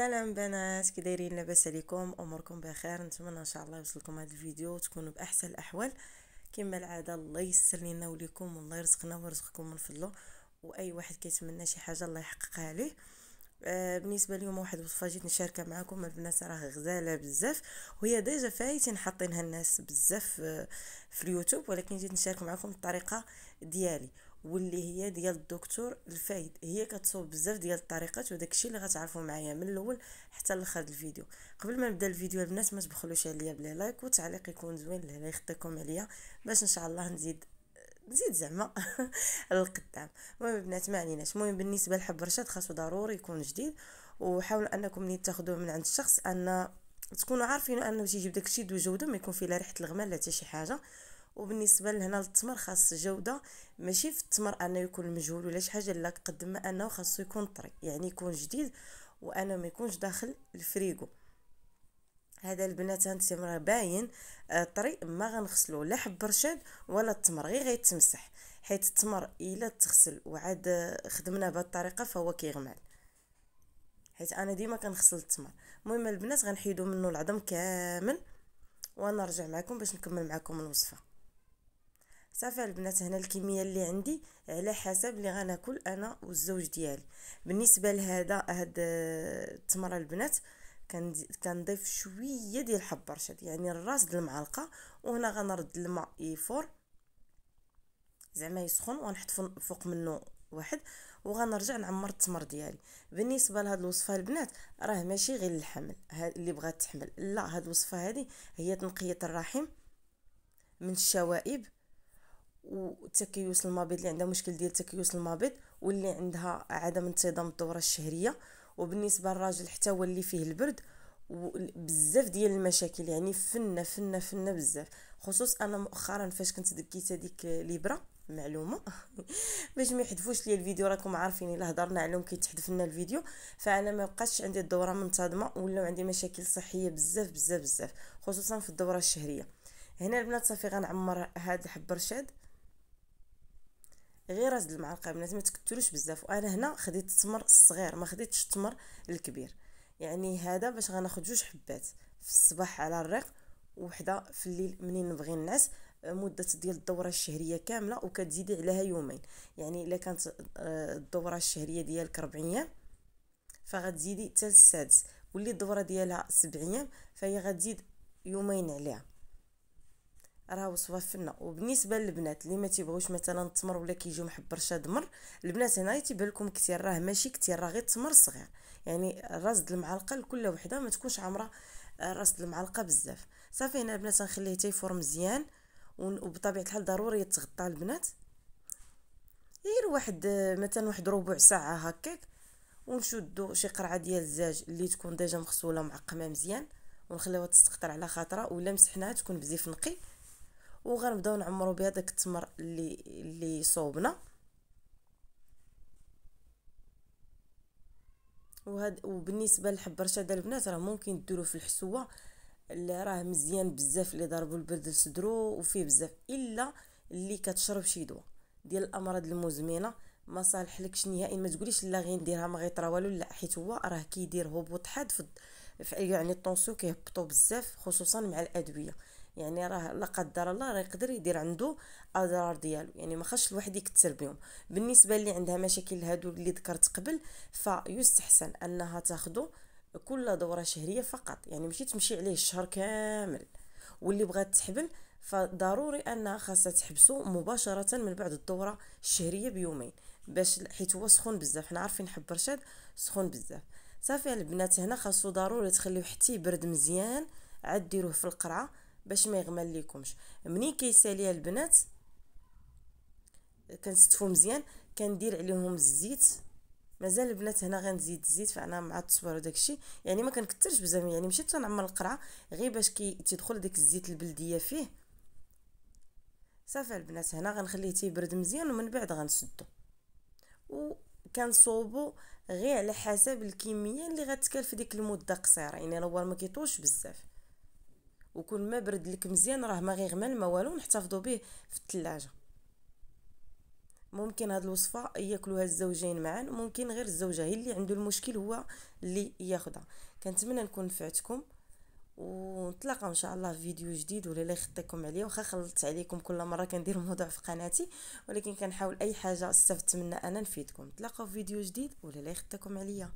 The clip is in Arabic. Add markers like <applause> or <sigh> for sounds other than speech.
سلام بنات كي دايرين لاباس عليكم اموركم بخير نتمنى ان شاء الله يوصلكم هذا الفيديو وتكونوا باحسن الاحوال كما العاده الله يسر لينا وليكم والله يرزقنا ويرزقكم من فضله واي واحد كيتمنى شي حاجه الله يحققها ليه آه، بالنسبه اليوم واحد الوصفه جيت نشاركها معكم البنات راه غزاله بزاف وهي ديجا فايتين حاطينها الناس بزاف آه، في اليوتيوب ولكن جيت نشارك معكم الطريقه ديالي واللي هي ديال الدكتور الفايد هي كتصوب بزاف ديال الطريقات وداك الشيء اللي غتعرفوا معايا من الاول حتى لاخر الفيديو قبل ما نبدا الفيديو البنات ما تبخلوش عليا بلي لايك وتعليق يكون زوين لهلا يخطيكم عليا باش ان شاء الله نزيد زيد زعما للقدام <laughs> المهم البنات ما عليناش المهم بالنسبه لحب رشاد خاصو ضروري يكون جديد وحاولوا انكم ملي تاخذوه من عند الشخص ان تكونوا عارفين انه تيجيب داكشي دو جوده ما يكون فيه لا ريحه الغمال لا حتى شي حاجه وبالنسبه لهنا للتمر خاص جوده ماشي في التمر انه يكون مجهول ولا شي حاجه لا قد ما انه خاصو يكون طري يعني يكون جديد وانا ما يكونش داخل الفريغو هذا البنات هانتم راه باين آه، الطري ما غنغسلو لا حب برشاد ولا التمر غير غيتمسح حيت التمر الا تغسل وعاد آه، خدمناه بهاد الطريقه فهو كيغمل حيت انا ديما كنغسل التمر المهم البنات غنحيدو منه العظم كامل وانا نرجع معكم باش نكمل معكم الوصفه صافي البنات هنا الكميه اللي عندي على حسب اللي غناكل انا والزوج ديالي بالنسبه لهذا هاد آه، التمر البنات آه كنضيف شويه ديال الحب رشد يعني الراس د المعلقه وهنا غنرد الماء يفور زعما يسخن ونحط فوق منه واحد وغنرجع نعمر التمر ديالي بالنسبه لهاد الوصفه البنات راه ماشي غير الحمل اللي بغات تحمل لا هاد الوصفه هادي هي تنقيه الرحم من الشوائب وتكيس المبيض اللي عندها مشكل ديال تكيس المبيض واللي عندها عدم انتظام الدوره الشهريه وبالنسبه للراجل حتى هو اللي فيه البرد بزاف ديال المشاكل يعني فنا فنا فنا بزاف خصوص انا مؤخرا فاش كنت دكيت هذيك ليبرا معلومه <laughs> باش ما يحذفوش لي الفيديو راكم عارفين الا هضرنا عليهم كيتحذف لنا الفيديو فانا ما بقاش عندي الدوره منتظمه ولاو عندي مشاكل صحيه بزاف بزاف بزاف خصوصا في الدوره الشهريه هنا البنات صافي غنعمر هاد الحب رشاد غير هاد المعلقه بنات ما تكثروش بزاف وانا هنا خديت التمر الصغير ما خديتش التمر الكبير يعني هذا باش غناخد جوج حبات في الصباح على الريق وحده في الليل منين نبغي نعس مده ديال الدوره الشهريه كامله وكتزيدي عليها يومين يعني الا كانت آه، الدوره الشهريه ديالك 40 ايام فغتزيدي حتى السادس واللي الدوره ديالها 7 ايام فهي غتزيد يومين عليها راه وصفه فنه وبالنسبه للبنات اللي ما تيبغوش مثلا التمر ولا كيجيو محب برشا دمر البنات هنا تيبان لكم كثير راه ماشي كثير راه غير تمر صغير يعني رصد المعلقه لكل وحده ما تكونش عامره رصد المعلقه بزاف صافي هنا البنات غنخليه تيفور مزيان وبطبيعه الحال ضروري يتغطى البنات غير واحد مثلا واحد ربع ساعه هكاك ونشدو شي قرعه ديال الزاج اللي تكون ديجا مغسوله ومعقمه مزيان ونخليوها تستقطر على خاطرها ولا مسحناها تكون بزيف نقي وغنبداو نعمرو داك التمر اللي اللي صوبنا وهاد وبالنسبه للحب رشاد البنات راه ممكن ديروه في الحسوه اللي راه مزيان بزاف اللي ضربوا البرد لصدرو وفيه بزاف الا اللي كتشرب شي دواء ديال الامراض المزمنه ما صالحلكش نهائيا ما تقوليش لا غنديرها ما غيطرا والو لا حيت هو راه كيدير هبوط حاد في يعني الطونسيو كيهبطو بزاف خصوصا مع الادويه يعني راه لا قدر الله راه يقدر يدير عنده اضرار ديالو يعني ما خاصش الواحد يكثر بهم بالنسبه اللي عندها مشاكل هادو اللي ذكرت قبل فيستحسن انها تاخذو كل دوره شهريه فقط يعني ماشي تمشي عليه الشهر كامل واللي بغات تحبل فضروري انها خاصها تحبسو مباشره من بعد الدوره الشهريه بيومين باش حيت هو سخون بزاف حنا عارفين حب رشاد سخون بزاف صافي البنات هنا خاصو ضروري تخليوه حتى يبرد مزيان عاد ديروه في القرعه باش ما يغمل ليكمش مني كيساليها البنات كنستفو مزيان كندير عليهم الزيت مازال البنات هنا غنزيد الزيت فانا مع التصوير وداكشي يعني ما كنكثرش بزاف يعني مشيت تنعمر القرعه غير باش كي تدخل داك الزيت البلديه فيه صافي البنات هنا غنخليه تيبرد مزيان ومن بعد غنسدو وكنصوبو غير على حسب الكميه اللي غتكال في ديك المده قصيره يعني الاول ما كيطوش بزاف وكل ما برد لك مزيان راه ما غيغمل ما والو نحتفظوا به في الثلاجه ممكن هاد الوصفه ياكلوها الزوجين معا ممكن غير الزوجه هي اللي عنده المشكل هو اللي ياخدها كنتمنى نكون نفعتكم ونتلاقاو ان شاء الله في فيديو جديد ولا لا يخطيكم عليا واخا خلطت عليكم كل مره كندير موضوع في قناتي ولكن كنحاول اي حاجه استفدت منها انا نفيدكم نتلاقاو في فيديو جديد ولا لا يخطيكم عليا